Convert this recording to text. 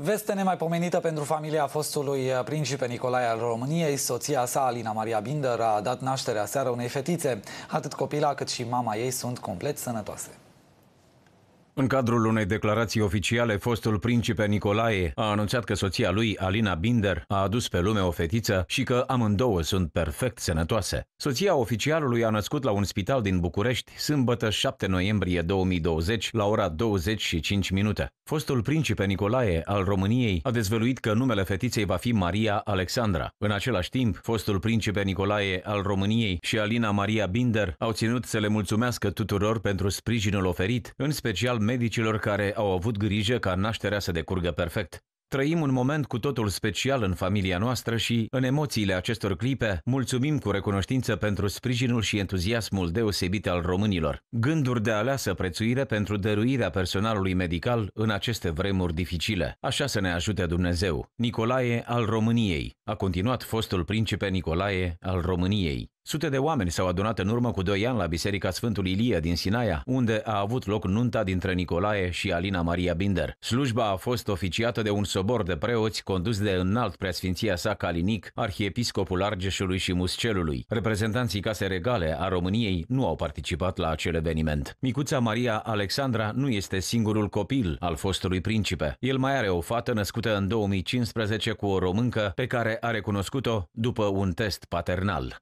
Veste nemaipomenită pentru familia fostului uh, principe Nicolae al României, soția sa, Alina Maria Binder, a dat naștere aseară unei fetițe. Atât copila cât și mama ei sunt complet sănătoase. În cadrul unei declarații oficiale, fostul principe Nicolae a anunțat că soția lui, Alina Binder, a adus pe lume o fetiță și că amândouă sunt perfect sănătoase. Soția oficialului a născut la un spital din București sâmbătă 7 noiembrie 2020 la ora 25 minute. Fostul principe Nicolae al României a dezvăluit că numele fetiței va fi Maria Alexandra. În același timp, fostul principe Nicolae al României și Alina Maria Binder au ținut să le mulțumească tuturor pentru sprijinul oferit, în special medicilor care au avut grijă ca nașterea să decurgă perfect. Trăim un moment cu totul special în familia noastră și, în emoțiile acestor clipe, mulțumim cu recunoștință pentru sprijinul și entuziasmul deosebit al românilor. Gânduri de aleasă prețuire pentru dăruirea personalului medical în aceste vremuri dificile. Așa să ne ajute Dumnezeu. Nicolae al României. A continuat fostul principe Nicolae al României. Sute de oameni s-au adunat în urmă cu doi ani la Biserica Sfântul Ilie din Sinaia, unde a avut loc nunta dintre Nicolae și Alina Maria Binder. Slujba a fost oficiată de un sobor de preoți condus de înalt preasfinția sa Calinic, arhiepiscopul Argeșului și Muscelului. Reprezentanții Casei Regale a României nu au participat la acel eveniment. Micuța Maria Alexandra nu este singurul copil al fostului principe. El mai are o fată născută în 2015 cu o româncă pe care a recunoscut-o după un test paternal.